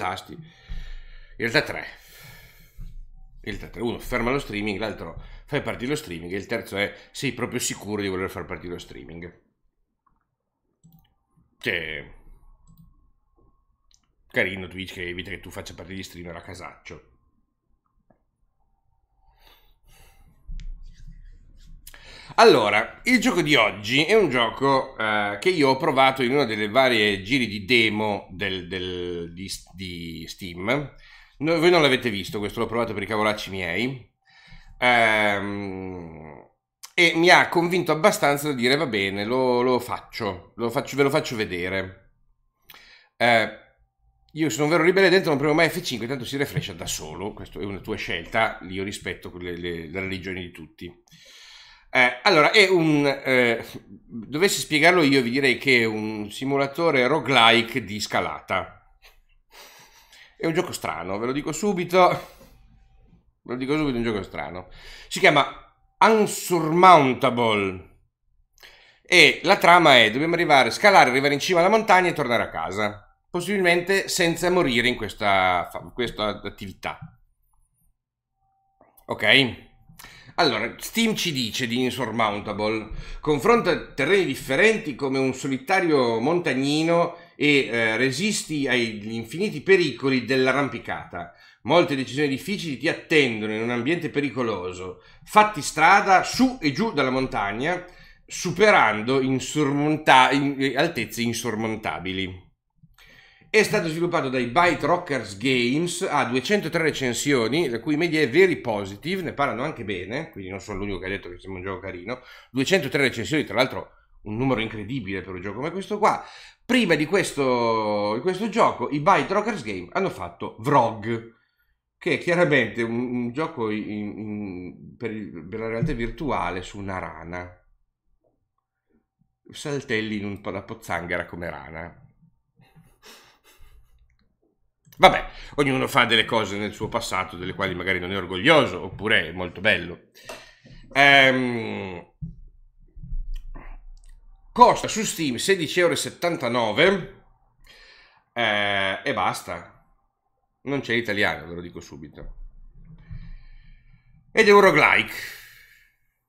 tasti. In realtà tre. In realtà tre. Uno ferma lo streaming, l'altro fai partire lo streaming e il terzo è sei proprio sicuro di voler far partire lo streaming. Cioè, carino Twitch che evita che tu faccia partire gli streamer a casaccio. Allora, il gioco di oggi è un gioco eh, che io ho provato in una delle varie giri di demo del, del, di, di, Steam. No, voi non l'avete visto, questo l'ho provato per i cavolacci miei. Ehm, e mi ha convinto abbastanza da dire va bene, lo, lo, faccio, lo faccio, ve lo faccio vedere. Eh, io sono un vero ribelle dentro, non premo mai F5, tanto si refrescia da solo, questa è una tua scelta, io rispetto le, le, le religioni di tutti. Eh, allora, è un. Eh, dovessi spiegarlo io, vi direi che è un simulatore roguelike di scalata. È un gioco strano, ve lo dico subito. Ve lo dico subito, è un gioco strano. Si chiama Unsurmountable. E la trama è: dobbiamo arrivare, scalare, arrivare in cima alla montagna e tornare a casa. Possibilmente senza morire in questa, questa attività. Ok? Allora, Steam ci dice di Insurmountable, confronta terreni differenti come un solitario montagnino e eh, resisti agli infiniti pericoli dell'arrampicata. Molte decisioni difficili ti attendono in un ambiente pericoloso. Fatti strada su e giù dalla montagna, superando insurmonta- in- eh, altezze insormontabili. È stato sviluppato dai Byte Rockers Games, ha 203 recensioni, la cui media è very positive, ne parlano anche bene, quindi non sono l'unico che ha detto che sembra un gioco carino. 203 recensioni, tra l'altro un numero incredibile per un gioco come questo qua. Prima di questo, di questo gioco i Byte Rockers Games hanno fatto Vrog, che è chiaramente un, un gioco in, in, per, per la realtà virtuale su una rana. Saltelli in un po' da pozzanghera come rana Vabbè, ognuno fa delle cose nel suo passato delle quali magari non è orgoglioso, oppure è molto bello. Ehm... Costa su Steam 16,79€ eh, e basta. Non c'è l'italiano, ve lo dico subito. Ed è un roguelike.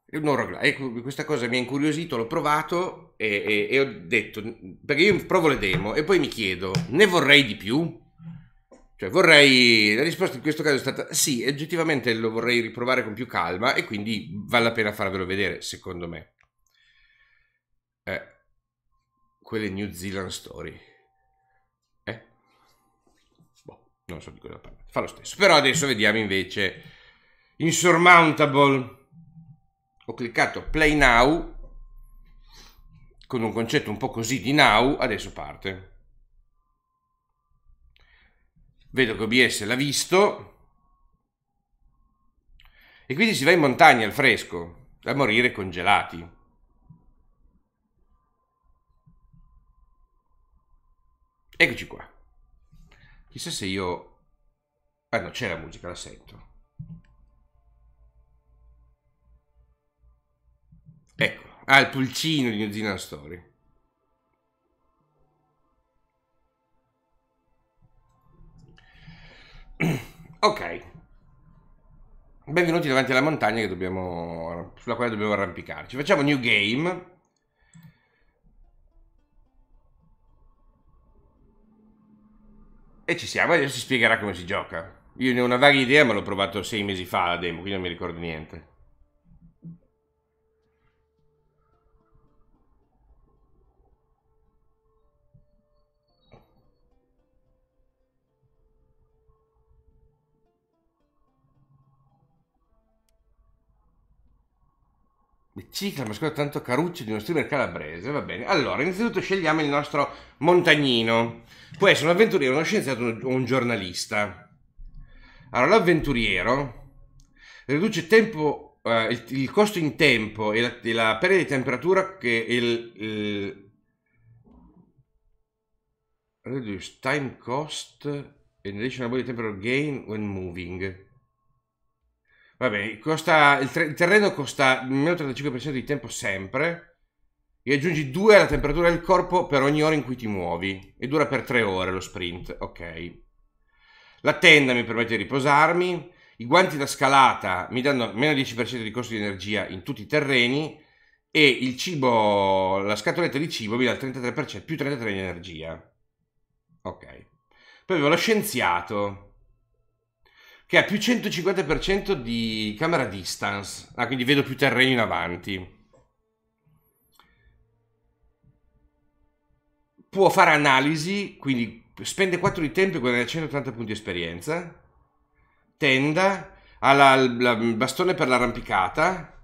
È un roguelike. Ecco, questa cosa mi ha incuriosito, l'ho provato e, e, e ho detto, perché io provo le demo e poi mi chiedo, ne vorrei di più? Cioè vorrei, la risposta in questo caso è stata sì, oggettivamente lo vorrei riprovare con più calma e quindi vale la pena farvelo vedere, secondo me. Eh, quelle New Zealand Story. Eh? Boh, non so di cosa parla. Fa lo stesso. Però adesso vediamo invece Insurmountable. Ho cliccato Play Now. Con un concetto un po' così di Now, adesso parte vedo che OBS l'ha visto e quindi si va in montagna al fresco a morire congelati. Eccoci qua. Chissà se io... Ah no, c'è la musica, la sento. Ecco, ah, il pulcino di New Zealand Story. Ok. Benvenuti davanti alla montagna dobbiamo, sulla quale dobbiamo arrampicarci. Facciamo new game. E ci siamo, adesso si spiegherà come si gioca. Io ne ho una vaga idea, ma l'ho provato sei mesi fa la demo, quindi non mi ricordo niente. Cicla, ma scusa, tanto Carucci di uno streamer calabrese, va bene. Allora, innanzitutto scegliamo il nostro montagnino. Può essere un avventuriero, uno scienziato o un giornalista. Allora, l'avventuriero riduce tempo, eh, il, il, costo in tempo e la, e la perdita di temperatura che il, il Reduce time cost and additional body temperature gain when moving. Vabbè, costa, il, il terreno costa meno 35% di tempo sempre. E aggiungi 2 alla temperatura del corpo per ogni ora in cui ti muovi. E dura per 3 ore lo sprint. Ok. La tenda mi permette di riposarmi. I guanti da scalata mi danno meno 10% di costo di energia in tutti i terreni. E il cibo, la scatoletta di cibo mi dà il 33%, più 33% di energia. Ok. Poi avevo lo scienziato che ha più 150% di camera distance, ah, quindi vedo più terreno in avanti. Può fare analisi, quindi spende 4 di tempo e guadagna 180 punti esperienza. Tenda, ha la, la, il bastone per l'arrampicata,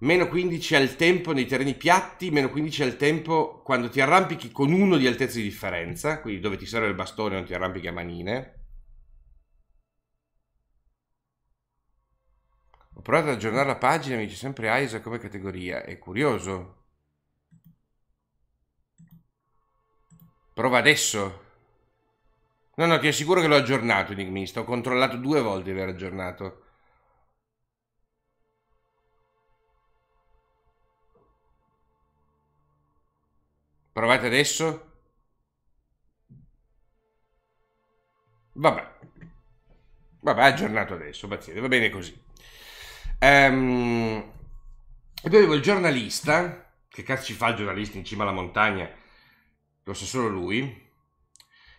meno 15 al tempo nei terreni piatti, meno 15 al tempo quando ti arrampichi con uno di altezza di differenza, quindi dove ti serve il bastone non ti arrampichi a manine. Ho provato ad aggiornare la pagina, mi dice sempre ISO come categoria. È curioso. Prova adesso. No, no, ti assicuro che l'ho aggiornato Enigmista. Ho controllato due volte di aver aggiornato. Provate adesso. Vabbè. Vabbè, aggiornato adesso, pazienza, va bene così. Ehm, e poi avevo il giornalista, che cazzo ci fa il giornalista in cima alla montagna? Lo sa solo lui.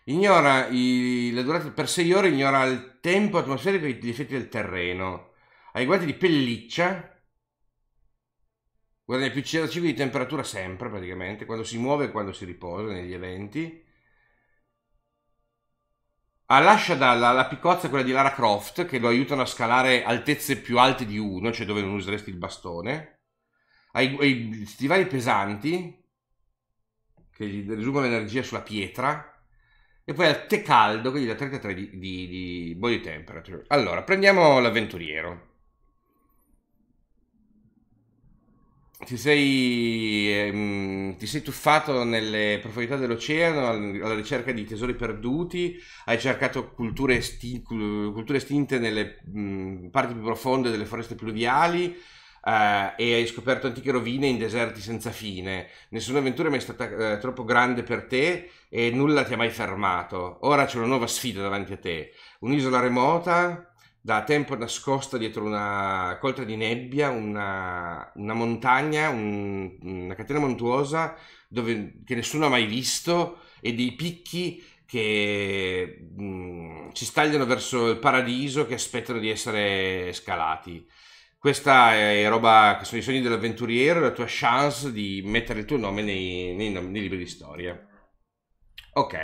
Ignora i, la durata per 6 ore, ignora il tempo atmosferico e gli effetti del terreno. Ai guardi di pelliccia, guarda più 0 cibo di temperatura sempre praticamente, quando si muove e quando si riposa negli eventi. Ah, lascia dalla la piccozza quella di Lara Croft che lo aiutano a scalare altezze più alte di uno, cioè dove non useresti il bastone. Hai, hai stivali pesanti che gli riducono l'energia sulla pietra. E poi al tè caldo che gli dà 33 di, di, di body temperature. Allora, prendiamo l'avventuriero. ti sei, ehm, ti sei, tuffato nelle profondità dell'oceano alla ricerca di tesori perduti, hai cercato culture, esti- culture estinte nelle mh, parti più profonde delle foreste pluviali eh, e hai scoperto antiche rovine in deserti senza fine. Nessuna avventura è mai stata eh, troppo grande per te e nulla ti ha mai fermato. Ora c'è una nuova sfida davanti a te. Un'isola remota da tempo nascosta dietro una colta di nebbia, una, una montagna, un, una catena montuosa dove, che nessuno ha mai visto e dei picchi che mh, mm, ci stagliano verso il paradiso che aspettano di essere scalati. Questa è roba che sono i sogni dell'avventuriero, la tua chance di mettere il tuo nome nei, nei, nei libri di storia. Ok,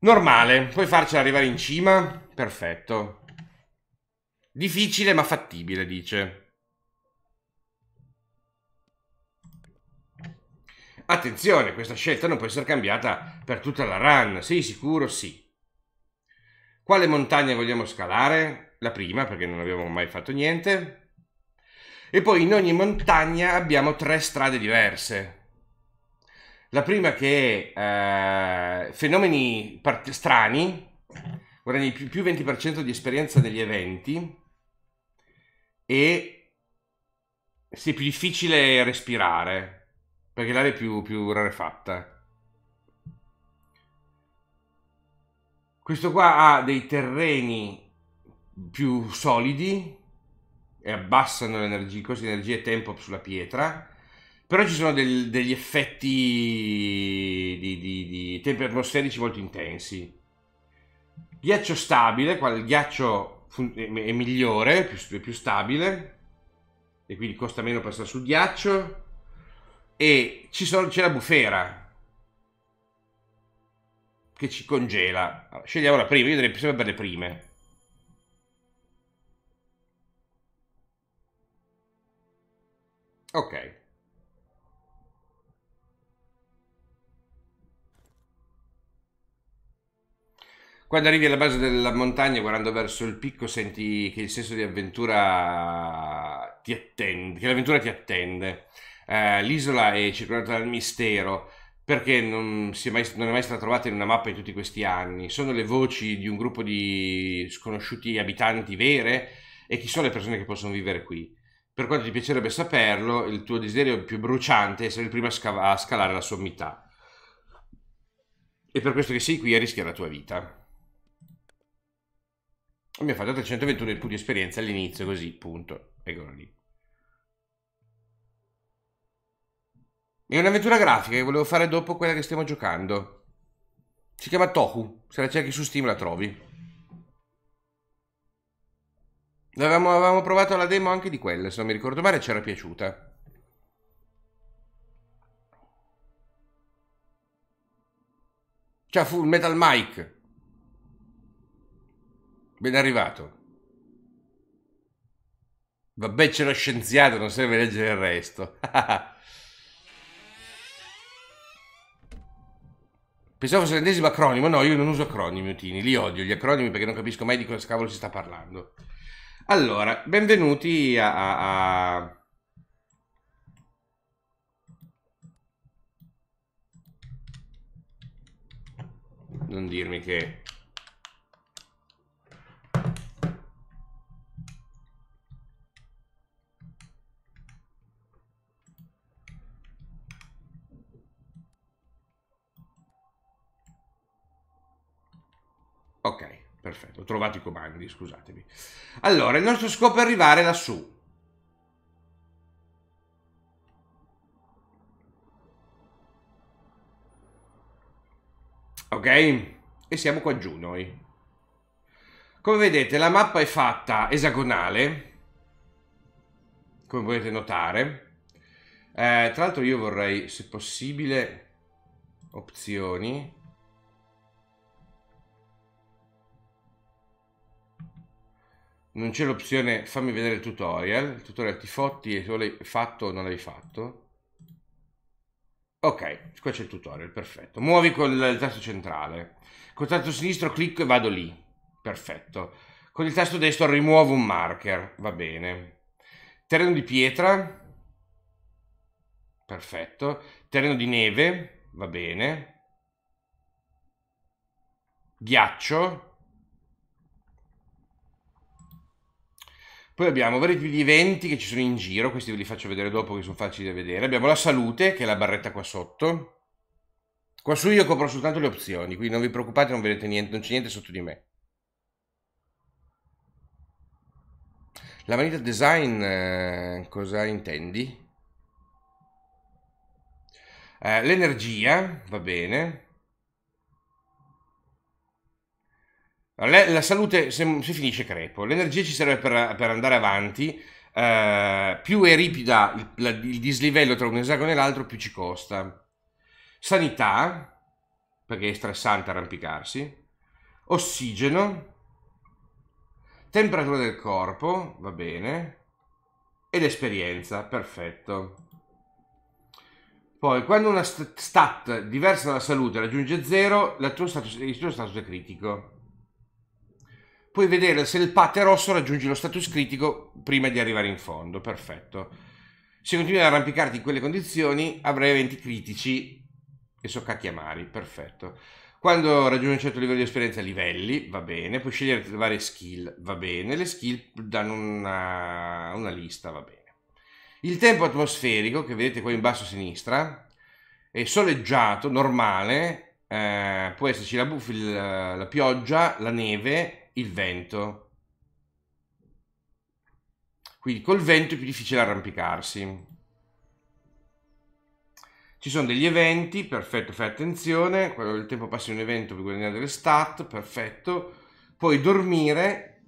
normale, puoi farcela arrivare in cima? Perfetto, Difficile ma fattibile, dice. Attenzione, questa scelta non può essere cambiata per tutta la run. Sei sicuro? Sì. Quale montagna vogliamo scalare? La prima, perché non abbiamo mai fatto niente. E poi in ogni montagna abbiamo tre strade diverse. La prima che è eh, fenomeni strani, guadagni più, più 20% di esperienza negli eventi, e sì, è più difficile respirare perché l'aria è più, più rarefatta. Questo qua ha dei terreni più solidi e abbassano l'energia, così energia e tempo sulla pietra però ci sono del, degli effetti di, di, di, tempi atmosferici molto intensi. Ghiaccio stabile, qua il ghiaccio è migliore, è più stabile e quindi costa meno per stare sul ghiaccio e ci sono, c'è la bufera che ci congela. Allora, scegliamo la prima, io direi sempre per le prime. Ok. Quando arrivi alla base della montagna, guardando verso il picco, senti che il senso di avventura ti attende, che l'avventura ti attende. Uh, l'isola è circondata dal mistero perché non, è mai, non è mai stata trovata in una mappa in tutti questi anni. Sono le voci di un gruppo di sconosciuti abitanti vere e chi sono le persone che possono vivere qui. Per quanto ti piacerebbe saperlo, il tuo desiderio più bruciante è essere il primo a, sca- a scalare la sommità. E per questo che sei qui a rischiare la tua vita mi ha fatto 321 punti esperienza all'inizio così, punto. Eccolo lì. È un'avventura grafica che volevo fare dopo quella che stiamo giocando. Si chiama Toku. Se la cerchi su Steam la trovi. Avevamo, avevamo provato la demo anche di quella, se non mi ricordo male, ci era piaciuta. Ciao Full Metal Mike. Ben arrivato. Vabbè, c'è lo scienziato, non serve leggere il resto. Pensavo fosse l'ennesimo acronimo, no, io non uso acronimi, utini, li odio gli acronimi perché non capisco mai di cosa cavolo si sta parlando. Allora, benvenuti a... a, a... Non dirmi che Ok, perfetto, ho trovato i comandi, scusatemi. Allora, il nostro scopo è arrivare lassù. Ok? E siamo qua giù noi. Come vedete la mappa è fatta esagonale, come potete notare. Eh, tra l'altro io vorrei, se possibile, opzioni, non c'è l'opzione fammi vedere il tutorial, il tutorial ti fotti e tu l'hai fatto o non l'hai fatto. Ok, qua c'è il tutorial, perfetto. Muovi con il tasto centrale. con il tasto sinistro clicco e vado lì. Perfetto. Con il tasto destro rimuovo un marker, va bene. Terreno di pietra. Perfetto. Terreno di neve, va bene. Ghiaccio, Poi abbiamo vari tipi di eventi che ci sono in giro, questi ve li faccio vedere dopo che sono facili da vedere. Abbiamo la salute, che è la barretta qua sotto. Qua su io copro soltanto le opzioni, quindi non vi preoccupate, non vedete niente, non c'è niente sotto di me. La vanità design, eh, cosa intendi? Eh, l'energia, va bene. La salute se, se finisce crepo, l'energia ci serve per, per andare avanti, eh, più è ripida il, la, il dislivello tra un esagono e l'altro, più ci costa. Sanità, perché è stressante arrampicarsi, ossigeno, temperatura del corpo, va bene, ed esperienza, perfetto. Poi, quando una stat diversa dalla salute raggiunge 0, il tuo status è critico puoi vedere se il pate rosso raggiunge lo status critico prima di arrivare in fondo. Perfetto. Se continui ad arrampicarti in quelle condizioni, avrai eventi critici e soccacchi amari. Perfetto. Quando raggiungi un certo livello di esperienza, livelli, va bene. Puoi scegliere le varie skill, va bene. Le skill danno una, una lista, va bene. Il tempo atmosferico, che vedete qua in basso a sinistra, è soleggiato, normale. Eh, può esserci la, la, la pioggia, la neve, il vento. Quindi col vento è più difficile arrampicarsi. Ci sono degli eventi, perfetto, fai attenzione, quando il tempo passa in un evento per guadagnare delle stat, perfetto. Puoi dormire,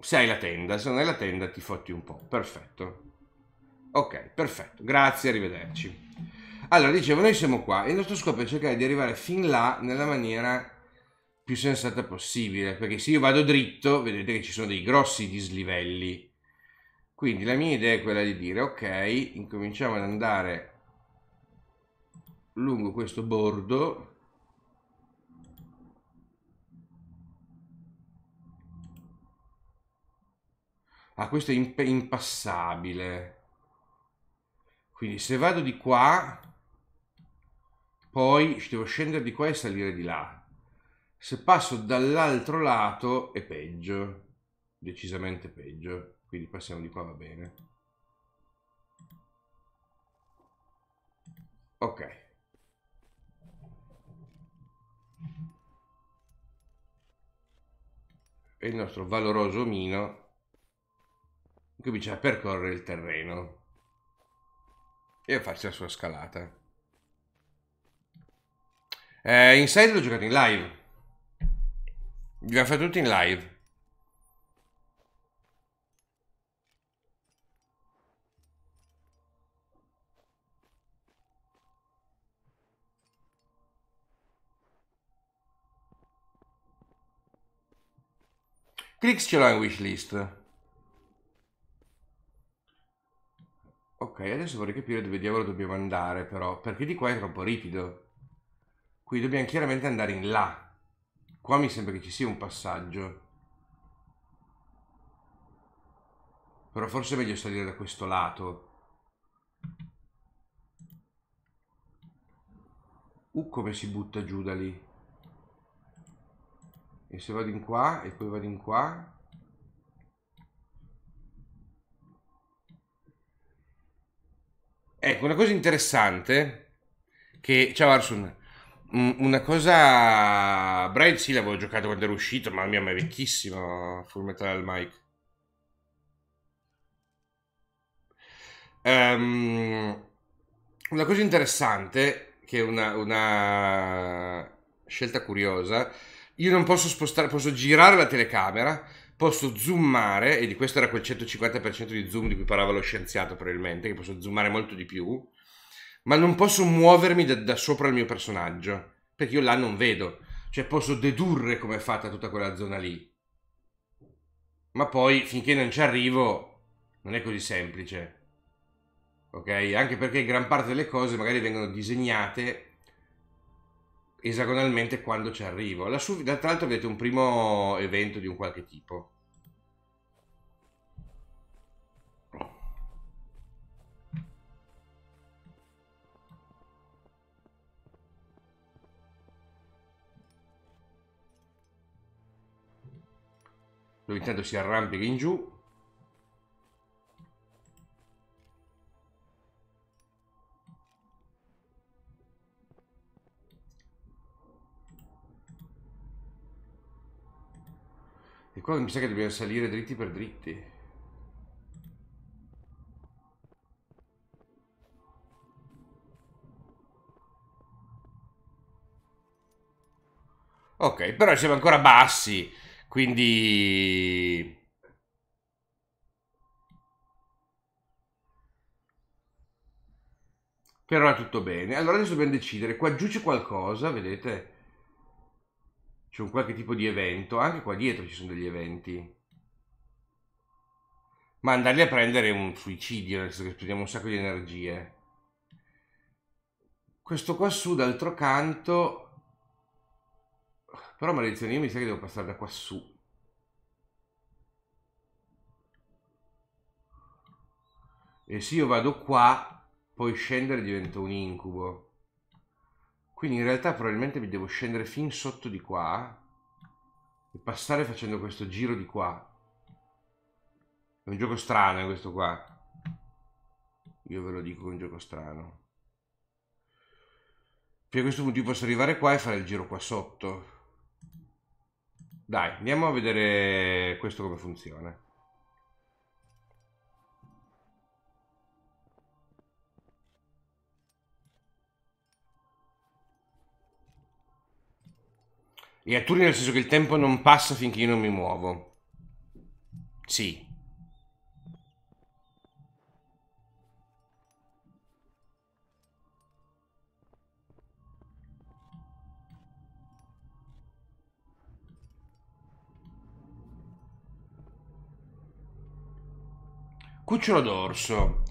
se hai la tenda, se non hai la tenda ti fotti un po', perfetto. Ok, perfetto, grazie, arrivederci. Allora, dicevo, noi siamo qua e il nostro scopo è cercare di arrivare fin là nella maniera più sensata possibile, perché se io vado dritto, vedete che ci sono dei grossi dislivelli. Quindi la mia idea è quella di dire, ok, incominciamo ad andare lungo questo bordo ah questo è imp impassabile quindi se vado di qua poi devo scendere di qua e salire di là. Se passo dall'altro lato è peggio, decisamente peggio, quindi passiamo di qua va bene. Ok. E il nostro valoroso omino comincia a percorrere il terreno e a farsi la sua scalata. Eh, Inside l'ho giocato in live. Abbiamo fatto tutti in live. Clix ce l'ho in wishlist. Ok, adesso vorrei capire dove diavolo dobbiamo andare però, perché di qua è troppo ripido. Qui dobbiamo chiaramente andare in là. Qua mi sembra che ci sia un passaggio. Però forse è meglio salire da questo lato. Uh, come si butta giù da lì. E se vado in qua, e poi vado in qua... Ecco, una cosa interessante che... Ciao Arsun, Mm, una cosa... Braid sì, l'avevo giocato quando era uscito, ma mia, ma è vecchissimo Full Metal Mike. Um, una cosa interessante, che è una, una scelta curiosa, io non posso spostare, posso girare la telecamera, posso zoomare, e di questo era quel 150% di zoom di cui parlava lo scienziato probabilmente, che posso zoomare molto di più, ma non posso muovermi da, da sopra il mio personaggio, perché io là non vedo, cioè posso dedurre come è fatta tutta quella zona lì. Ma poi finché non ci arrivo non è così semplice. Ok? Anche perché gran parte delle cose magari vengono disegnate esagonalmente quando ci arrivo. Lassù, tra l'altro avete un primo evento di un qualche tipo. dove intanto si arrampica in giù. E qua mi sa che dobbiamo salire dritti per dritti. Ok, però siamo ancora bassi. Quindi... Per ora tutto bene. Allora adesso dobbiamo decidere. Qua giù c'è qualcosa, vedete? C'è un qualche tipo di evento. Anche qua dietro ci sono degli eventi. Ma andarli a prendere è un suicidio, nel senso che spendiamo un sacco di energie. Questo qua su, d'altro canto, però maledizione, io mi sa che devo passare da quassù. E se io vado qua, poi scendere diventa un incubo. Quindi in realtà probabilmente mi devo scendere fin sotto di qua e passare facendo questo giro di qua. È un gioco strano eh, questo qua. Io ve lo dico, è un gioco strano. Che a questo punto io posso arrivare qua e fare il giro qua sotto. Dai, andiamo a vedere questo come funziona. E a turni nel senso che il tempo non passa finché io non mi muovo. Sì, Cucciolo d'orso.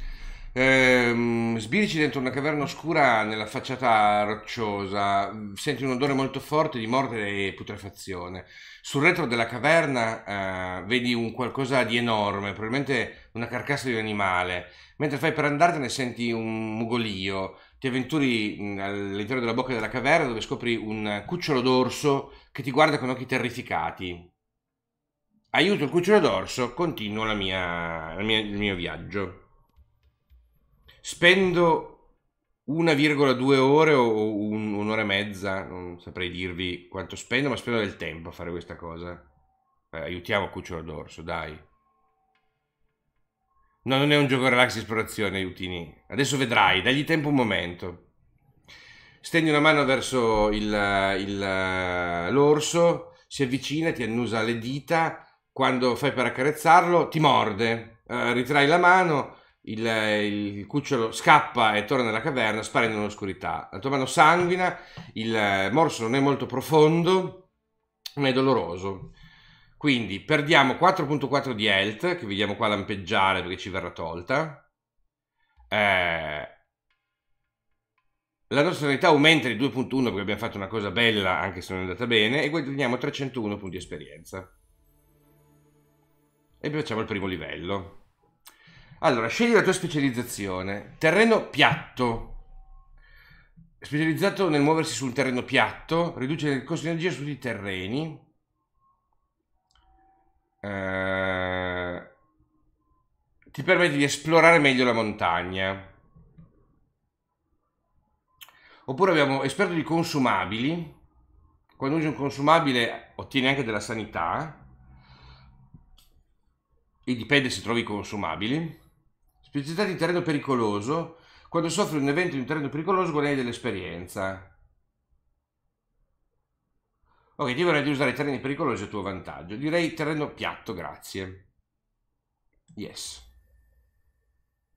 Ehm, sbirci dentro una caverna oscura nella facciata rocciosa, senti un odore molto forte di morte e putrefazione. Sul retro della caverna eh, vedi un qualcosa di enorme, probabilmente una carcassa di un animale. Mentre fai per andartene senti un mugolio, ti avventuri mm, all'interno della bocca della caverna dove scopri un cucciolo d'orso che ti guarda con occhi terrificati aiuto il cucciolo d'orso, continuo la mia, la mia, il mio viaggio. Spendo 1,2 ore o un, un'ora e mezza, non saprei dirvi quanto spendo, ma spendo del tempo a fare questa cosa. Allora, eh, aiutiamo il cucciolo d'orso, dai. No, non è un gioco relax esplorazione, aiutini. Adesso vedrai, dagli tempo un momento. Stendi una mano verso l'orso, si avvicina, ti annusa le dita quando fai per accarezzarlo ti morde, eh, ritrai la mano, il, il, cucciolo scappa e torna nella caverna, sparendo nell'oscurità. La tua mano sanguina, il eh, morso non è molto profondo, ma è doloroso. Quindi perdiamo 4.4 di health, che vediamo qua lampeggiare perché ci verrà tolta. Eh, la nostra sanità aumenta di 2.1 perché abbiamo fatto una cosa bella, anche se non è andata bene, e guadagniamo 301 punti esperienza. E facciamo il primo livello. Allora, scegli la tua specializzazione. Terreno piatto. Specializzato nel muoversi sul terreno piatto, riduce il costo di energia su tutti i terreni. Eh, ti permette di esplorare meglio la montagna. Oppure abbiamo esperto di consumabili. Quando usi un consumabile ottieni anche della sanità e dipende se trovi consumabili. Specificità di terreno pericoloso. Quando soffri un evento in un terreno pericoloso guadagni dell'esperienza. Ok, ti vorrei di usare i terreni pericolosi a tuo vantaggio. Direi terreno piatto, grazie. Yes.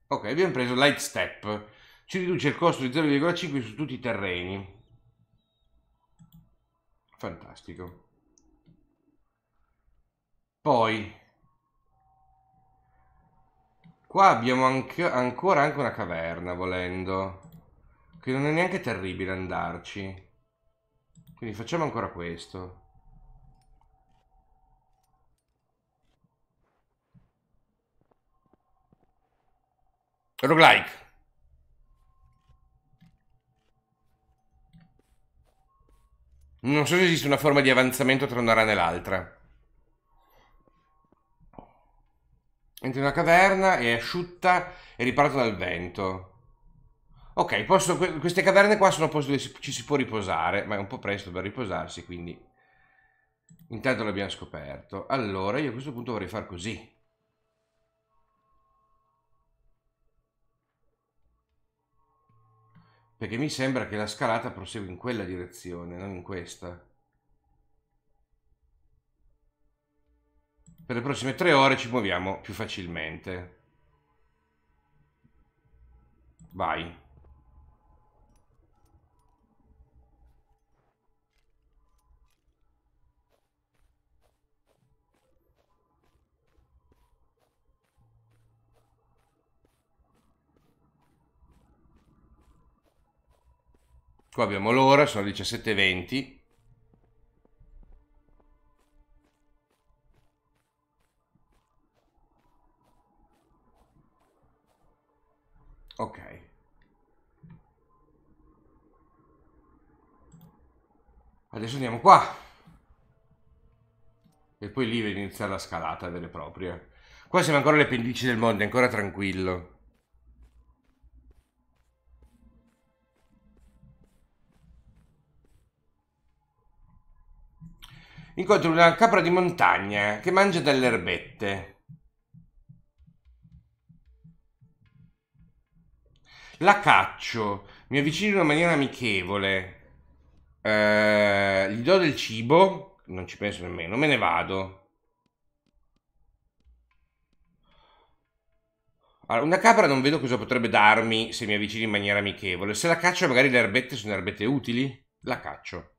Ok, abbiamo preso Light Step. Ci riduce il costo di 0,5 su tutti i terreni. Fantastico. Poi, Qua abbiamo anche, ancora anche una caverna, volendo. Che non è neanche terribile andarci. Quindi facciamo ancora questo. Roguelike. Non so se esiste una forma di avanzamento tra una rana e l'altra. Entra in una caverna, è asciutta e riparata dal vento. Ok, posso, queste caverne qua sono posti dove ci si può riposare, ma è un po' presto per riposarsi, quindi intanto l'abbiamo scoperto. Allora, io a questo punto vorrei far così. Perché mi sembra che la scalata prosegue in quella direzione, non in questa. per le prossime tre ore ci muoviamo più facilmente. Vai. Qua abbiamo l'ora, sono le 17.20. Ok. Adesso andiamo qua. E poi lì inizia la scalata delle proprie. Qua siamo ancora alle pendici del mondo, è ancora tranquillo. Incontro una capra di montagna che mangia delle erbette. La caccio, mi avvicino in una maniera amichevole, eh, gli do del cibo, non ci penso nemmeno, me ne vado. Allora, una capra non vedo cosa potrebbe darmi se mi avvicino in maniera amichevole. Se la caccio, magari le erbette sono erbette utili? La caccio.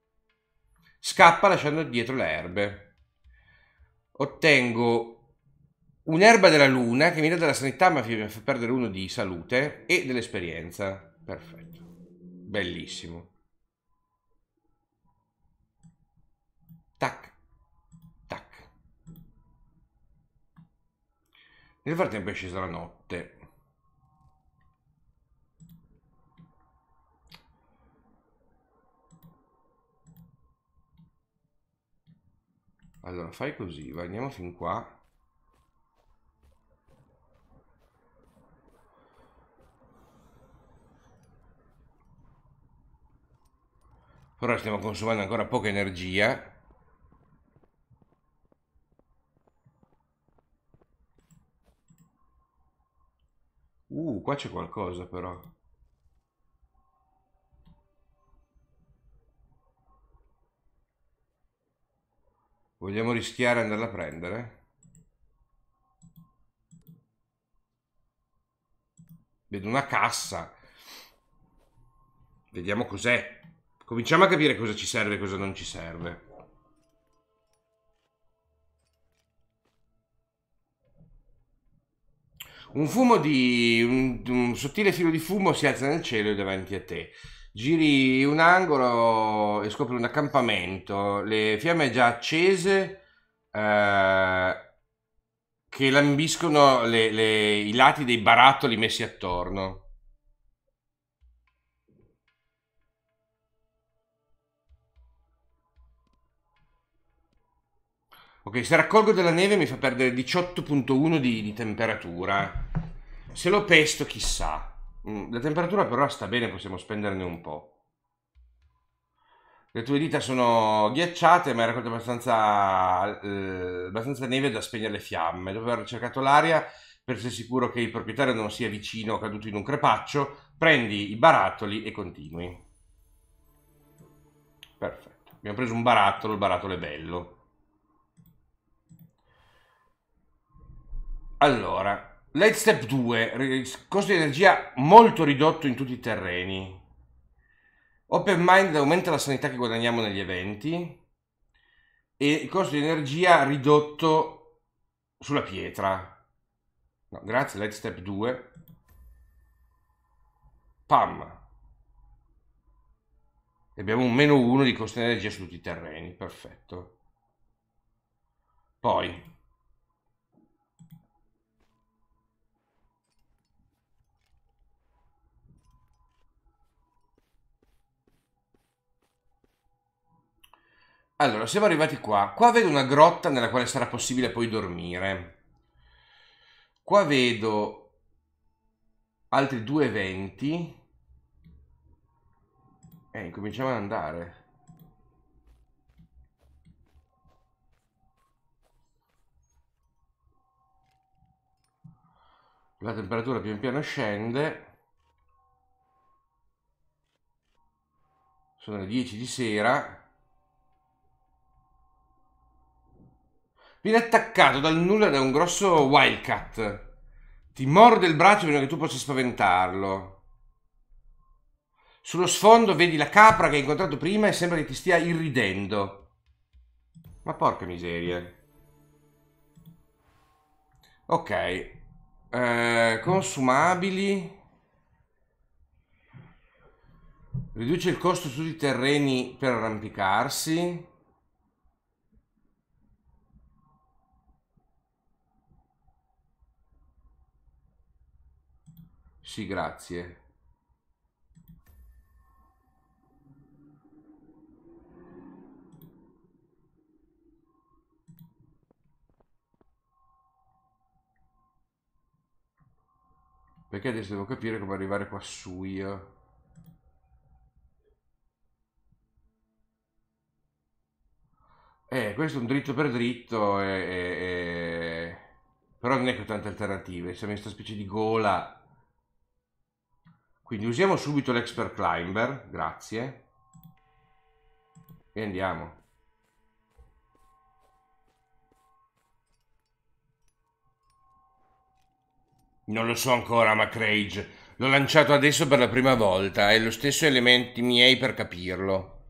Scappa lasciando dietro le erbe. Ottengo Un'erba della luna che mi dà della sanità ma mi fa perdere uno di salute e dell'esperienza. Perfetto. Bellissimo. Tac. Tac. Nel frattempo è scesa la notte. Allora, fai così, andiamo fin qua. Ora stiamo consumando ancora poca energia. Uh, qua c'è qualcosa però. Vogliamo rischiare di andarla a prendere? Vedo una cassa. Vediamo cos'è. Cominciamo a capire cosa ci serve e cosa non ci serve. Un fumo di... Un, un sottile filo di fumo si alza nel cielo e davanti a te. Giri un angolo e scopri un accampamento. Le fiamme già accese... Eh, che lambiscono le, le, i lati dei barattoli messi attorno. Ok, se raccolgo della neve mi fa perdere 18.1 di, di, temperatura. Se lo pesto, chissà. Mm, la temperatura per ora sta bene, possiamo spenderne un po'. Le tue dita sono ghiacciate, ma hai raccolto abbastanza, eh, abbastanza neve da spegnere le fiamme. Dopo aver cercato l'aria, per essere sicuro che il proprietario non sia vicino o caduto in un crepaccio, prendi i barattoli e continui. Perfetto. Abbiamo preso un barattolo, il barattolo è bello. Allora, Light Step 2, costo di energia molto ridotto in tutti i terreni. Open Mind aumenta la sanità che guadagniamo negli eventi. E costo di energia ridotto sulla pietra. No, grazie, Light Step 2. Pam. E abbiamo un meno 1 di costo di energia su tutti i terreni, perfetto. Poi, Allora, siamo arrivati qua. Qua vedo una grotta nella quale sarà possibile poi dormire. Qua vedo altri due eventi. E eh, cominciamo ad andare. La temperatura pian piano scende. Sono le 10 di sera. Viene attaccato dal nulla da un grosso wildcat. Ti morde il braccio prima che tu possa spaventarlo. Sullo sfondo vedi la capra che hai incontrato prima e sembra che ti stia irridendo. Ma porca miseria. Ok. Eh, consumabili. Riduce il costo su tutti i terreni per arrampicarsi. Sì, grazie. Perché adesso devo capire come arrivare qua su io. Eh, questo è un dritto per dritto, e, e, e... però non è che ho tante alternative, siamo in questa specie di gola quindi usiamo subito l'expert climber, grazie. E andiamo. Non lo so ancora, ma Crage. L'ho lanciato adesso per la prima volta e lo stesso elementi miei per capirlo.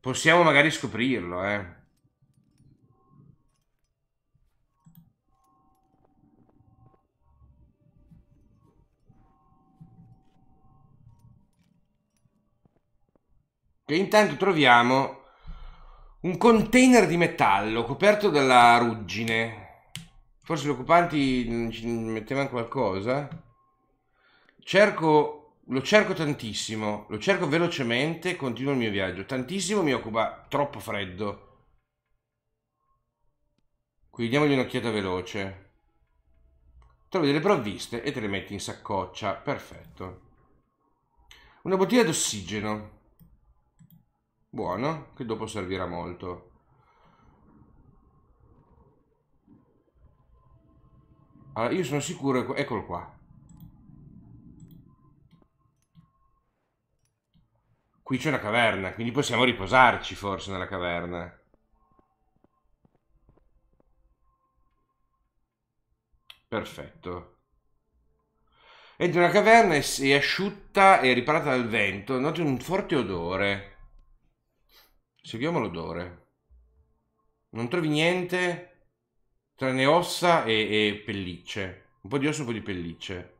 Possiamo magari scoprirlo, eh. E intanto troviamo un container di metallo coperto dalla ruggine. Forse gli occupanti ci mettevano qualcosa. Cerco, lo cerco tantissimo, lo cerco velocemente, e continuo il mio viaggio. Tantissimo mi occupa troppo freddo. Quindi diamogli un'occhiata veloce. Trovi delle provviste e te le metti in saccoccia. Perfetto. Una bottiglia d'ossigeno buono che dopo servirà molto allora io sono sicuro eccolo qua qui c'è una caverna quindi possiamo riposarci forse nella caverna perfetto Entri nella caverna e è asciutta e riparata dal vento, noti un forte odore. Seguiamo l'odore. Non trovi niente tranne ossa e, e pellicce. Un po' di ossa e un po' di pellicce.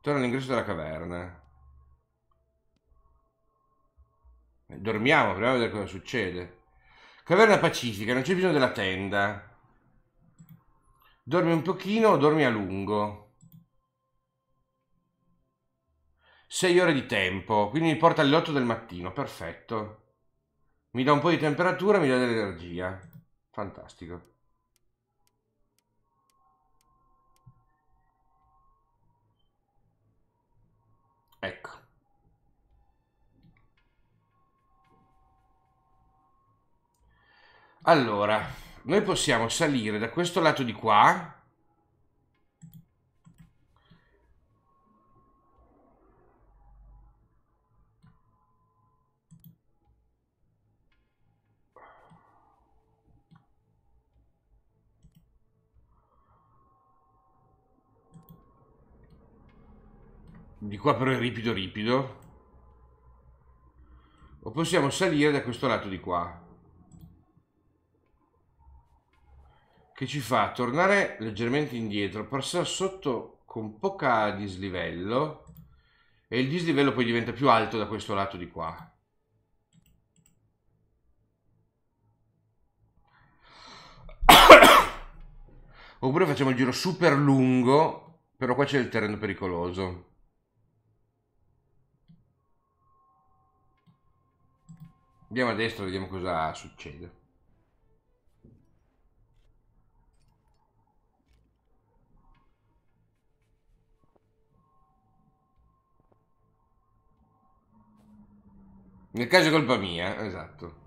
Torna all'ingresso della caverna. Eh, dormiamo, proviamo a vedere cosa succede. Caverna pacifica, non c'è bisogno della tenda. Dormi un pochino, o dormi a lungo. 6 ore di tempo, quindi mi porta alle 8 del mattino, perfetto. Mi dà un po' di temperatura, mi dà dell'energia. Fantastico. Ecco. Allora, noi possiamo salire da questo lato di qua di qua però è ripido ripido o possiamo salire da questo lato di qua che ci fa tornare leggermente indietro passare sotto con poca dislivello e il dislivello poi diventa più alto da questo lato di qua oppure facciamo il giro super lungo però qua c'è il terreno pericoloso Andiamo a destra, vediamo cosa succede. Nel caso è colpa mia, esatto.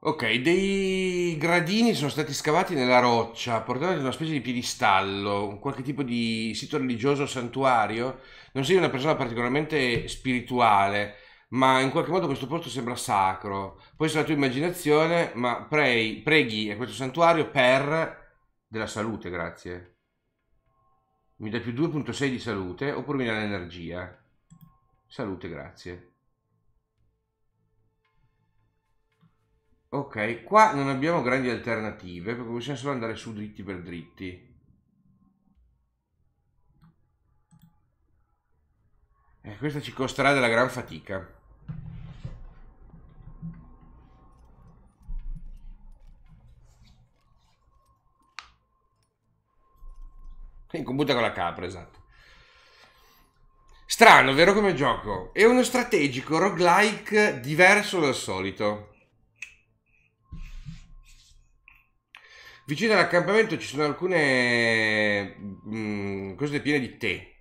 Ok, dei gradini sono stati scavati nella roccia, portando ad una specie di piedistallo, qualche tipo di sito religioso o santuario. Non sei una persona particolarmente spirituale, ma in qualche modo questo posto sembra sacro. Può essere la tua immaginazione, ma prei, preghi a questo santuario per della salute, grazie. Mi dai più 2.6 di salute, oppure mi dà l'energia. Salute, grazie. Ok, qua non abbiamo grandi alternative perché possiamo solo andare su dritti per dritti. E eh, questa ci costerà della gran fatica. In combutta con la capra, esatto. Strano, vero come gioco? È uno strategico roguelike diverso dal solito. Vicino all'accampamento ci sono alcune mm, cose piene di tè.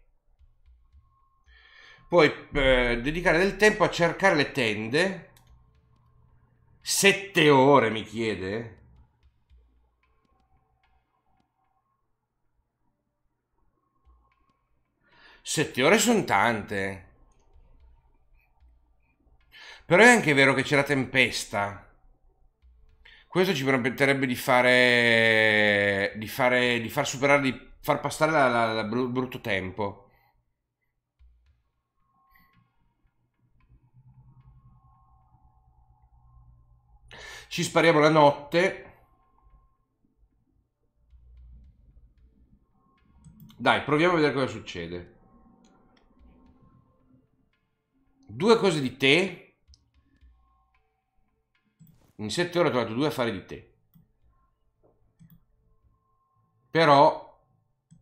puoi eh, dedicare del tempo a cercare le tende. Sette ore mi chiede. Sette ore sono tante. Però è anche vero che c'è la tempesta. Questo ci permetterebbe di fare, di fare, di far superare, di far passare la, la, la brutto tempo. Ci spariamo la notte. Dai, proviamo a vedere cosa succede. Due cose di te. In 7 ore ho trovato due affari di tè. Però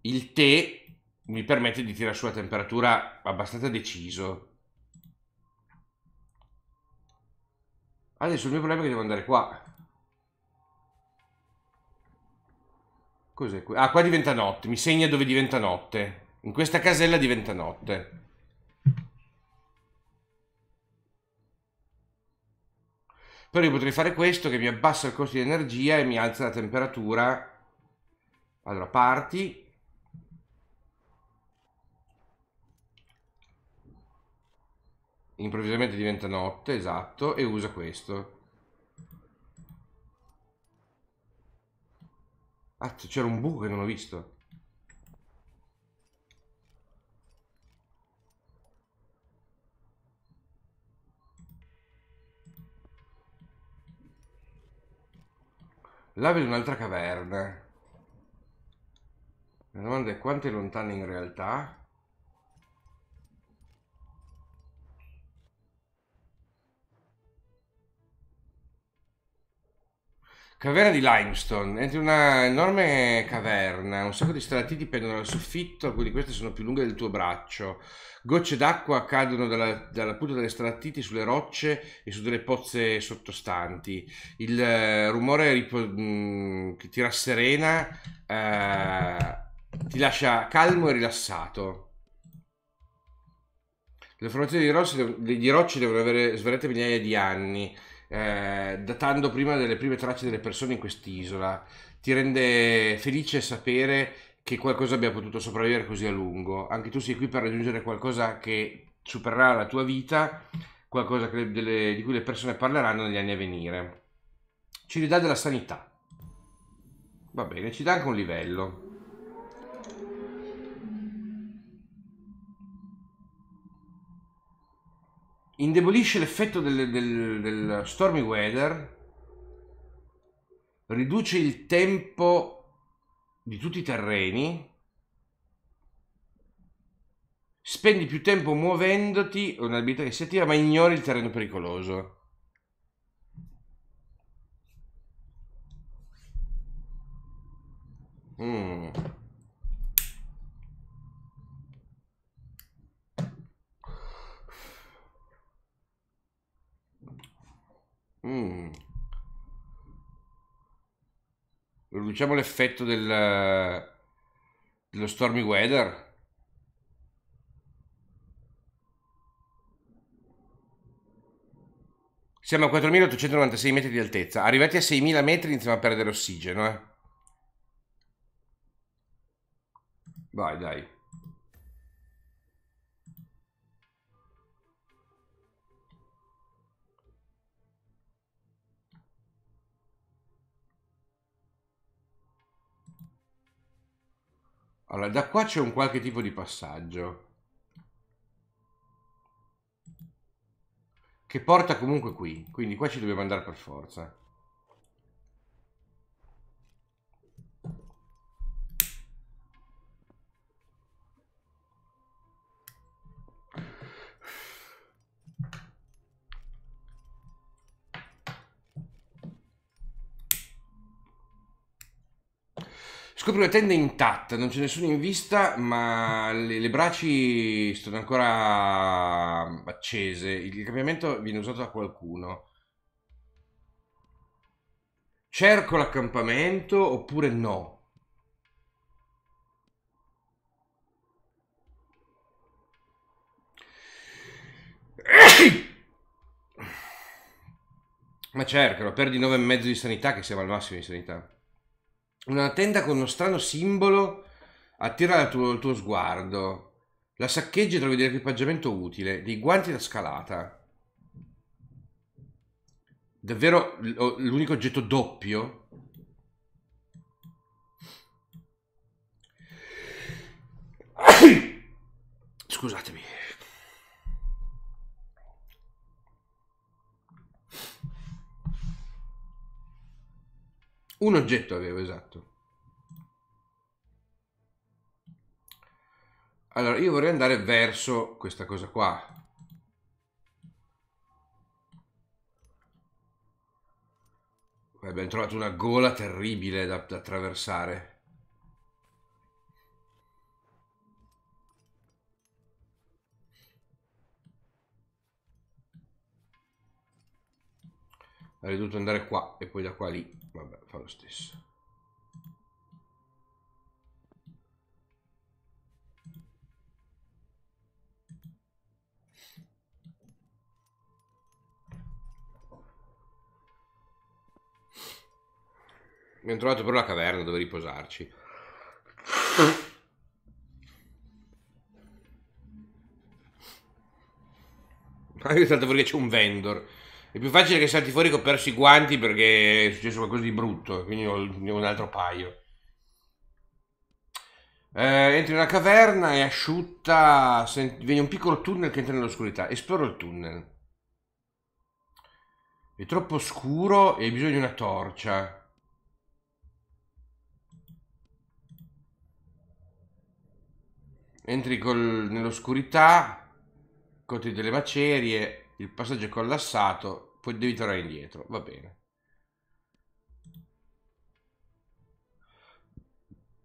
il tè mi permette di tirare su a temperatura abbastanza deciso. Adesso il mio problema è che devo andare qua. Cos'è qui? Ah, qua diventa notte. Mi segna dove diventa notte. In questa casella diventa notte. però io potrei fare questo che mi abbassa il costo di energia e mi alza la temperatura allora parti improvvisamente diventa notte esatto e usa questo ah c'era un buco che non ho visto Là vedo un'altra caverna. La domanda è quanto è lontana in realtà? Caverna di limestone, entri in una enorme caverna, un sacco di stalattiti pendono dal soffitto, alcune di queste sono più lunghe del tuo braccio. Gocce d'acqua cadono dalla, dalla punta delle stalattiti sulle rocce e su delle pozze sottostanti. Il eh, rumore ripo- mh, mm, che ti rasserena eh, ti lascia calmo e rilassato. Le formazioni di rocce, di rocce devono avere svariate migliaia di anni eh, datando prima delle prime tracce delle persone in quest'isola. Ti rende felice sapere che qualcosa abbia potuto sopravvivere così a lungo. Anche tu sei qui per raggiungere qualcosa che supererà la tua vita, qualcosa che, delle, di cui le persone parleranno negli anni a venire. Ci ridà della sanità. Va bene, ci dà anche un livello. indebolisce l'effetto del, del, del stormy weather, riduce il tempo di tutti i terreni, spendi più tempo muovendoti, un'abilità che si attiva, ma ignori il terreno pericoloso. Mm. Mm. Riduciamo l'effetto del, dello stormy weather. Siamo a 4.896 metri di altezza. Arrivati a 6.000 metri iniziamo a perdere ossigeno. Eh? Vai, dai. Allora, da qua c'è un qualche tipo di passaggio. Che porta comunque qui, quindi qua ci dobbiamo andare per forza. Scopri le tende intatte, non c'è nessuno in vista, ma le, le braci sono ancora accese. Il cambiamento viene usato da qualcuno. Cerco l'accampamento oppure no? Ma cercalo, perdi 9,5 di sanità che siamo al massimo di sanità. Una tenda con uno strano simbolo attira il tuo, il tuo sguardo. La saccheggi e trovi dell'equipaggiamento utile, dei guanti da scalata. Davvero l'unico oggetto doppio? Scusatemi. Un oggetto avevo, esatto. Allora, io vorrei andare verso questa cosa qua. Abbiamo trovato una gola terribile da, da attraversare. avrei dovuto andare qua e poi da qua lì Vabbè, fa lo stesso. Abbiamo trovato però la caverna dove riposarci. Aiutate perché c'è un vendor. È più facile che salti fuori che ho perso i guanti perché è successo qualcosa di brutto, quindi ho, ne ho un altro paio. Eh, entri in una caverna, è asciutta, senti, viene un piccolo tunnel che entra nell'oscurità. Esploro il tunnel. È troppo scuro e hai bisogno di una torcia. Entri col, nell'oscurità, coti delle macerie, il passaggio è collassato, poi devi tornare indietro, va bene.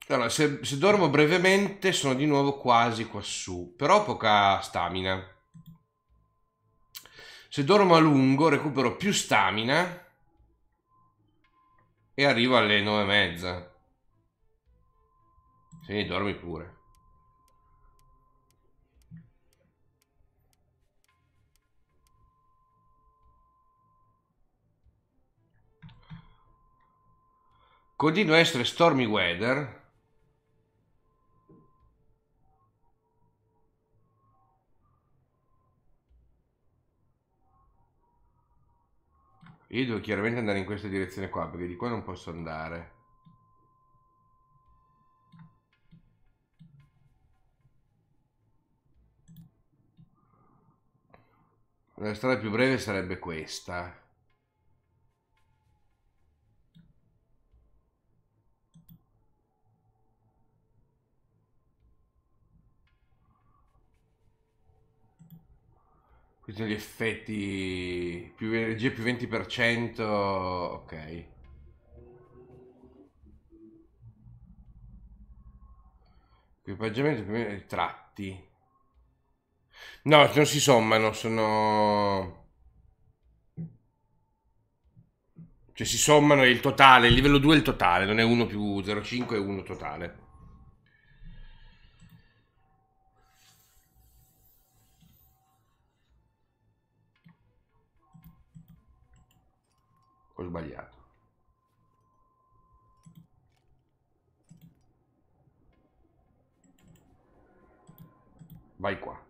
Allora, se, se, dormo brevemente sono di nuovo quasi quassù, però ho poca stamina. Se dormo a lungo recupero più stamina e arrivo alle nove e mezza. Sì, dormi pure. Continua a essere Stormy Weather. Io devo chiaramente andare in questa direzione qua, perché di qua non posso andare. La strada più breve sarebbe questa. Questi gli effetti. Più energia più 20%. Ok. Equipaggiamento più tratti. No, non si sommano, sono... Cioè si sommano il totale, il livello 2 è il totale, non è 1 più 0,5 è 1 totale. Ho sbagliato. Vai qua.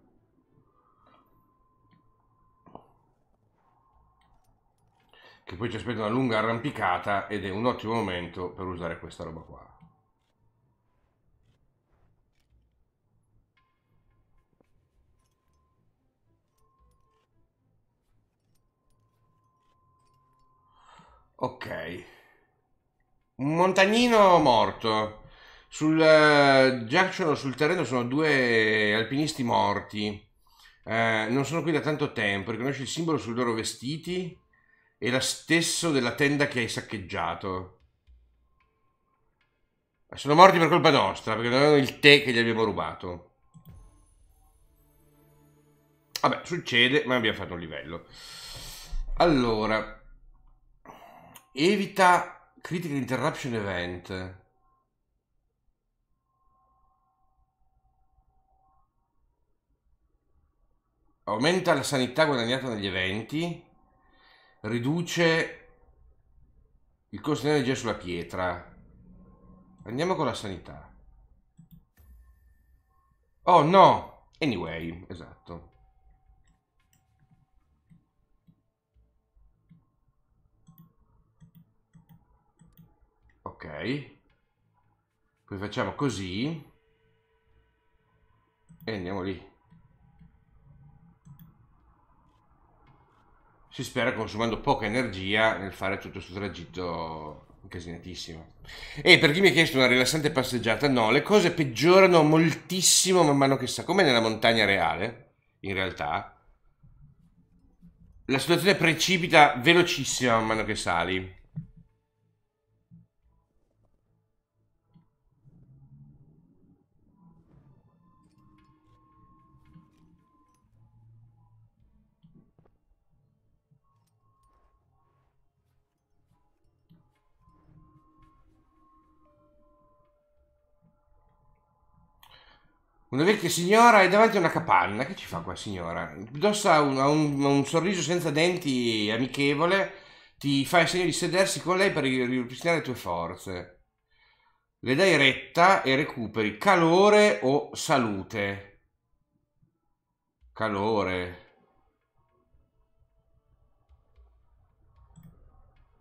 Che poi ci aspetta una lunga arrampicata ed è un ottimo momento per usare questa roba qua. montagnino morto. Sul uh, eh, giacciono, sul terreno, sono due alpinisti morti. Uh, non sono qui da tanto tempo. Riconosci il simbolo sui loro vestiti? Era stesso della tenda che hai saccheggiato. Eh, sono morti per colpa nostra, perché non avevano il tè che gli abbiamo rubato. Vabbè, succede, ma abbiamo fatto un livello. Allora, evita Critical Interruption Event. Aumenta la sanità guadagnata negli eventi. Riduce il costo di energia sulla pietra. Andiamo con la sanità. Oh no! Anyway, esatto. ok poi facciamo così e andiamo lì si spera consumando poca energia nel fare tutto questo tragitto incasinatissimo e per chi mi ha chiesto una rilassante passeggiata no, le cose peggiorano moltissimo man mano che sta come nella montagna reale in realtà la situazione precipita velocissima man mano che sali Una vecchia signora è davanti a una capanna. Che ci fa qua, signora? Indossa un, un, un sorriso senza denti amichevole. Ti fa il segno di sedersi con lei per ripristinare le tue forze. Le dai retta e recuperi calore o salute. Calore.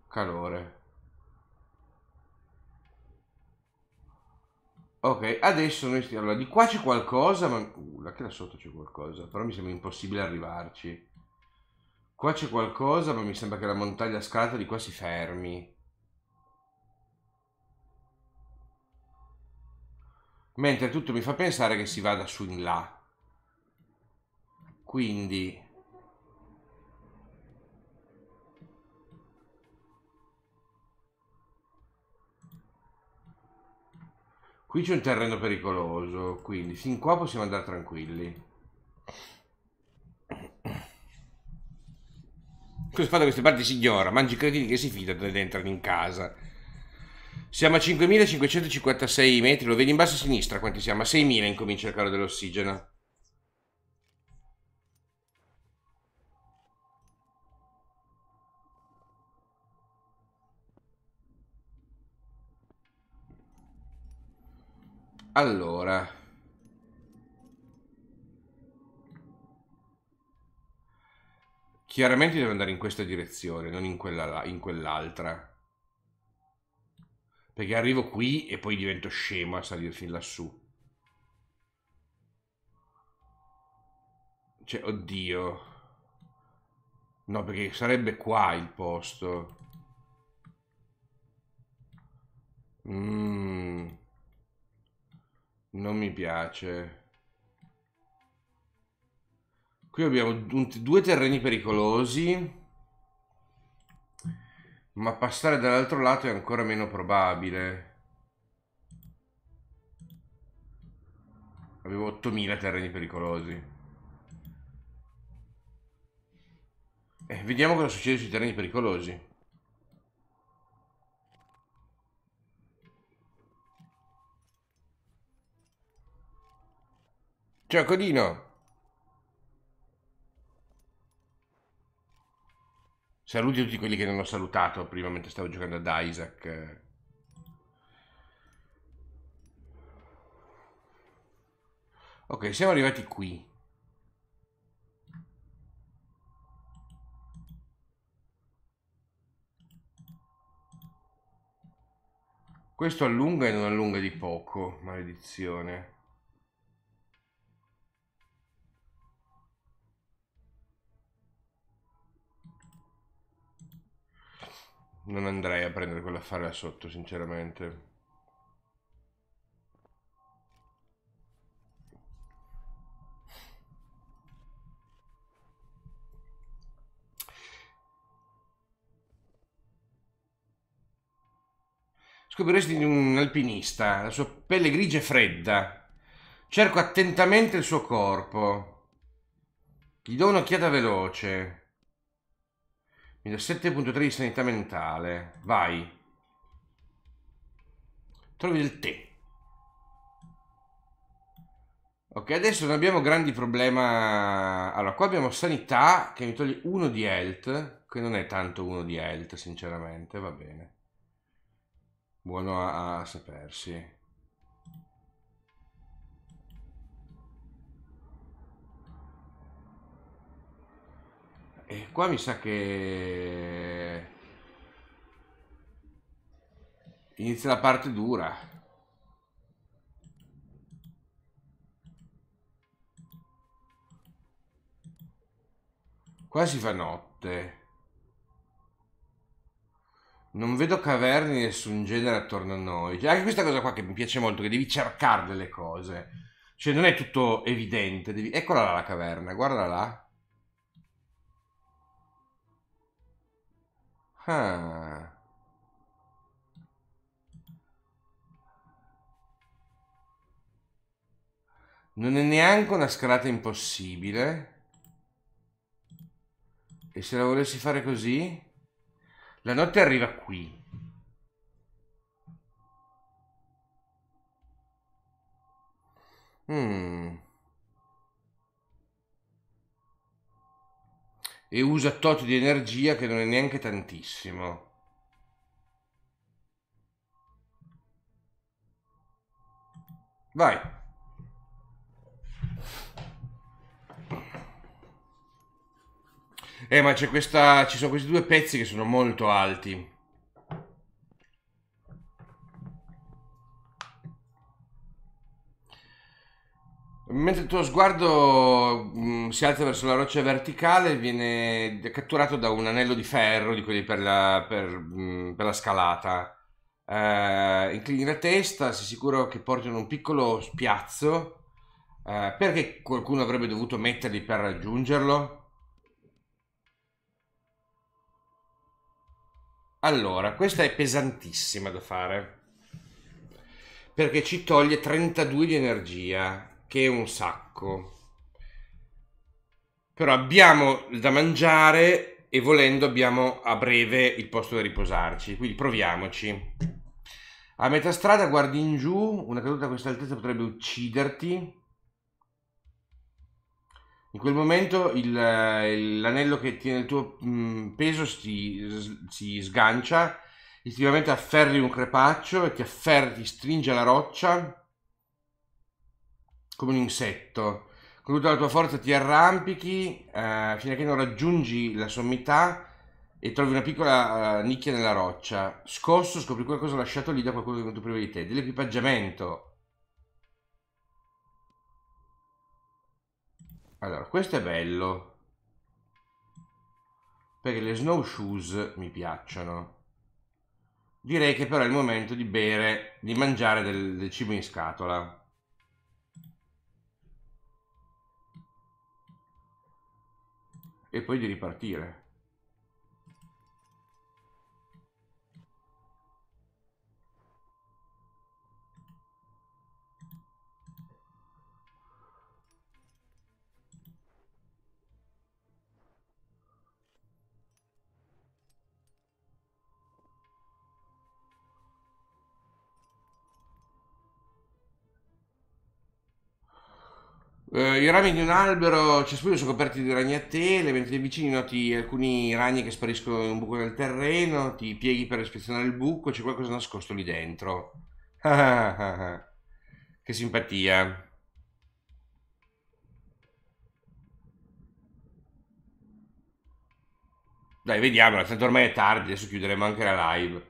Calore. Ok, adesso noi stiamo... Allora, di qua c'è qualcosa, ma... Uh, là là sotto c'è qualcosa, però mi sembra impossibile arrivarci. Qua c'è qualcosa, ma mi sembra che la montagna scalata di qua si fermi. Mentre tutto mi fa pensare che si vada su in là. Quindi... Qui c'è un terreno pericoloso, quindi fin qua possiamo andare tranquilli. Cosa fa queste parti si ignora, mangi crediti che si fidano ed entrano in casa. Siamo a 5556 metri, lo vedi in basso a sinistra quanti siamo? A 6000 incomincia il calo dell'ossigeno. Allora. Chiaramente devo andare in questa direzione, non in, quella, in quell'altra. Perché arrivo qui e poi divento scemo a salire fin lassù. Cioè, oddio. No, perché sarebbe qua il posto. Mmm. Non mi piace. Qui abbiamo un, due terreni pericolosi. Ma passare dall'altro lato è ancora meno probabile. Avevo 8000 terreni pericolosi. Eh, vediamo cosa succede sui terreni pericolosi. Ciao Codino! Saluti tutti quelli che non ho salutato prima mentre stavo giocando ad Isaac. Ok, siamo arrivati qui. Questo allunga e non allunga di poco, maledizione. Non andrei a prendere quell'affare là sotto, sinceramente. Scopriresti di un alpinista, la sua pelle grigia e fredda. Cerco attentamente il suo corpo. Gli do un'occhiata veloce mi 7.3 di sanità mentale. Vai. Trovi del tè. Ok, adesso non abbiamo grandi problemi. Allora, qua abbiamo sanità che mi toglie 1 di health, che non è tanto 1 di health, sinceramente, va bene. Buono a, a sapersi. E qua mi sa che inizia la parte dura. Qua si fa notte. Non vedo caverne di nessun genere attorno a noi. Cioè, anche questa cosa qua che mi piace molto, che devi cercare delle cose. Cioè non è tutto evidente. Devi... Eccola là la caverna, guarda là. Ah. Non è neanche una scalata impossibile. E se la volessi fare così? La notte arriva qui. Hmm. e usa tot di energia che non è neanche tantissimo. Vai. Eh, ma c'è questa. Ci sono questi due pezzi che sono molto alti. Mentre il tuo sguardo mh, mm, si alza verso la roccia verticale, viene catturato da un anello di ferro di quelli per la, per, mh, mm, per la scalata. Uh, inclini la testa, sei sicuro che portino un piccolo spiazzo. Uh, perché qualcuno avrebbe dovuto metterli per raggiungerlo? Allora, questa è pesantissima da fare. Perché ci toglie 32 di energia che un sacco. Però abbiamo da mangiare e volendo abbiamo a breve il posto da riposarci, quindi proviamoci. A metà strada guardi in giù, una caduta a questa altezza potrebbe ucciderti. In quel momento l'anello che tiene il tuo mh, mm, peso si, si sgancia, istintivamente afferri un crepaccio e ti afferri, ti stringe la roccia come un insetto. Con tutta la tua forza ti arrampichi eh, fino a che non raggiungi la sommità e trovi una piccola eh, nicchia nella roccia. Scosso scopri qualcosa lasciato lì da qualcuno che è venuto prima di te. Dell'equipaggiamento. Allora, questo è bello. Perché le snowshoes mi piacciono. Direi che però è il momento di bere, di mangiare del, del cibo in scatola. e poi di ripartire Eh, I rami di un albero cespuglio sono coperti di ragnatele, mentre vicini noti alcuni ragni che spariscono in un buco nel terreno, ti pieghi per ispezionare il buco, c'è qualcosa nascosto lì dentro. che simpatia. Dai, vediamola, tanto ormai è tardi, adesso chiuderemo anche la live.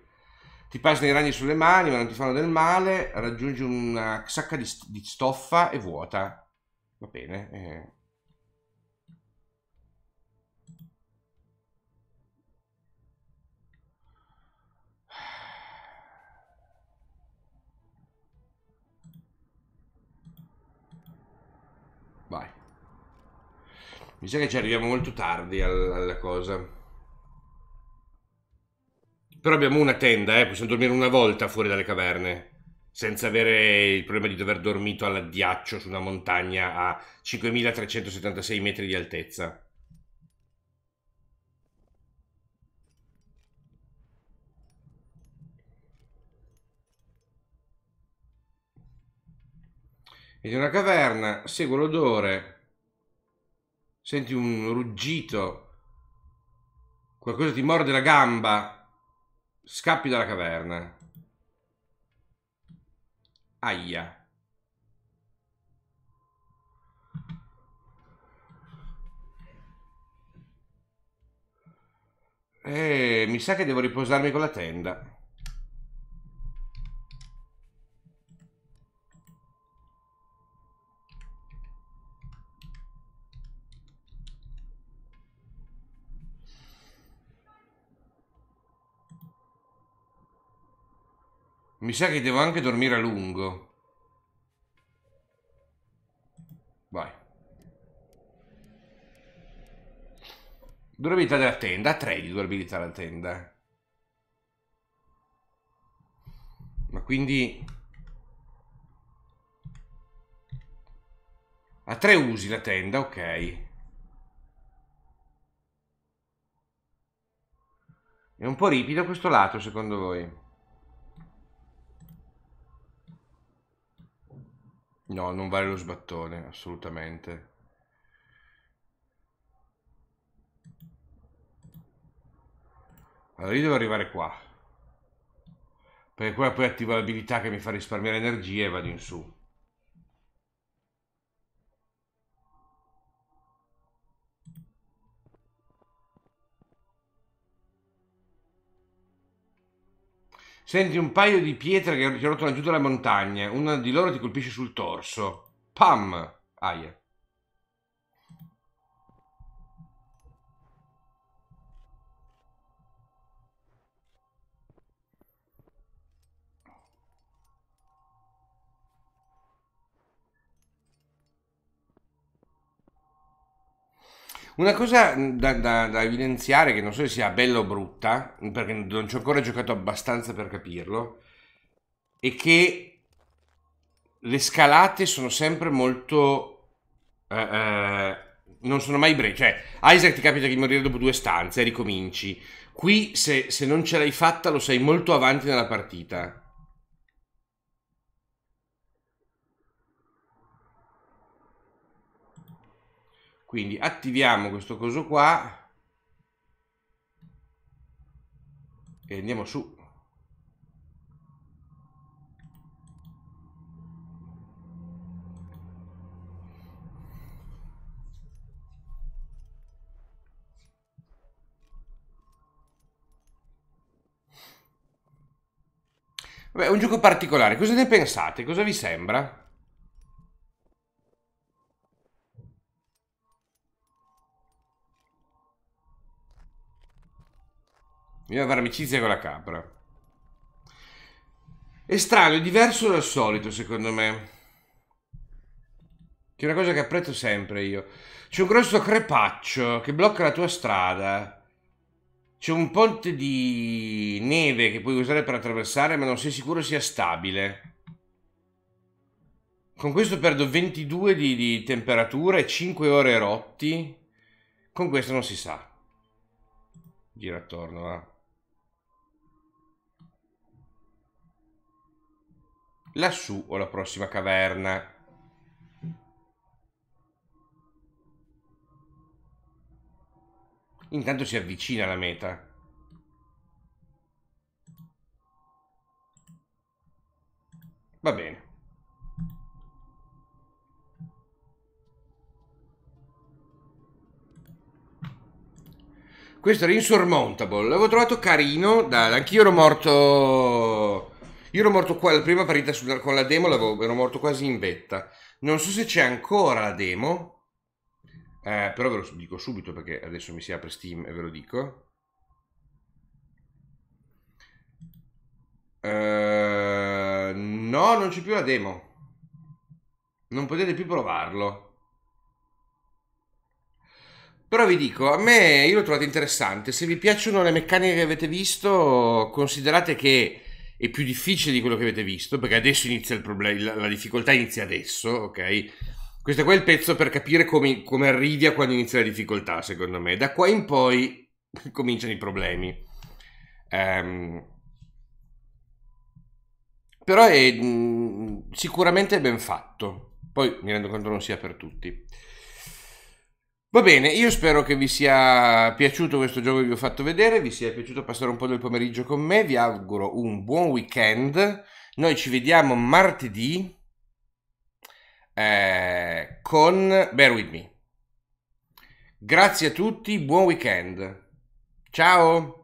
Ti passano i ragni sulle mani, ma non ti fanno del male, raggiungi una sacca di, di stoffa e vuota. Va bene. Eh. Vai. Mi sa che ci arriviamo molto tardi alla cosa. Però abbiamo una tenda, eh. Possiamo dormire una volta fuori dalle caverne senza avere il problema di dover dormito all'addiaccio su una montagna a 5376 metri di altezza. Vedi una caverna, seguo l'odore, senti un ruggito, qualcosa ti morde la gamba, scappi dalla caverna. Aia. Eh, mi sa che devo riposarmi con la tenda. Mi sa che devo anche dormire a lungo. Vai. Durabilità della tenda, 3 di durabilità della tenda. Ma quindi... A tre usi la tenda, ok. È un po' ripido questo lato secondo voi? No, non vale lo sbattone, assolutamente. Allora io devo arrivare qua. Perché qua poi attivo l'abilità che mi fa risparmiare energie e vado in su. Senti un paio di pietre che ti rotolano giù dalla montagna. Una di loro ti colpisce sul torso. Pam! Aia. Una cosa mm, da, da, da, evidenziare, che non so se sia bella o brutta, perché non ci ho ancora giocato abbastanza per capirlo, è che le scalate sono sempre molto... Eh, eh, non sono mai brevi. Cioè, Isaac ti capita di morire dopo due stanze e ricominci. Qui, se, se non ce l'hai fatta, lo sei molto avanti nella partita. Quindi attiviamo questo coso qua e andiamo su. Vabbè, un gioco particolare, cosa ne pensate? Cosa vi sembra? Bisogna fare amicizia con la capra. È strano, è diverso dal solito, secondo me. è una cosa che apprezzo sempre io. C'è un grosso crepaccio che blocca la tua strada. C'è un ponte di neve che puoi usare per attraversare, ma non sei sicuro sia stabile. Con questo perdo 22 di, di temperatura e 5 ore rotti. Con questo non si sa. Gira attorno, va. Lassù o la prossima caverna. Intanto si avvicina la meta. Va bene. Questo era Insurmountable. L'avevo trovato carino. Dai, Anch'io ero morto io ero morto qua, la prima partita sulla, con la demo ero morto quasi in vetta. Non so se c'è ancora la demo, eh, però ve lo dico subito perché adesso mi si apre Steam e ve lo dico. Uh, no, non c'è più la demo. Non potete più provarlo. Però vi dico, a me io l'ho trovato interessante. Se vi piacciono le meccaniche che avete visto, considerate che è più difficile di quello che avete visto, perché adesso inizia il problema, la, difficoltà inizia adesso, ok? Questo qua è il pezzo per capire come, come arrivi a quando inizia la difficoltà, secondo me. Da qua in poi cominciano i problemi. Um, però è mh, mm, sicuramente ben fatto. Poi mi rendo conto non sia per tutti. Va bene, io spero che vi sia piaciuto questo gioco che vi ho fatto vedere, vi sia piaciuto passare un po' del pomeriggio con me, vi auguro un buon weekend, noi ci vediamo martedì eh, con Bear With Me. Grazie a tutti, buon weekend, ciao!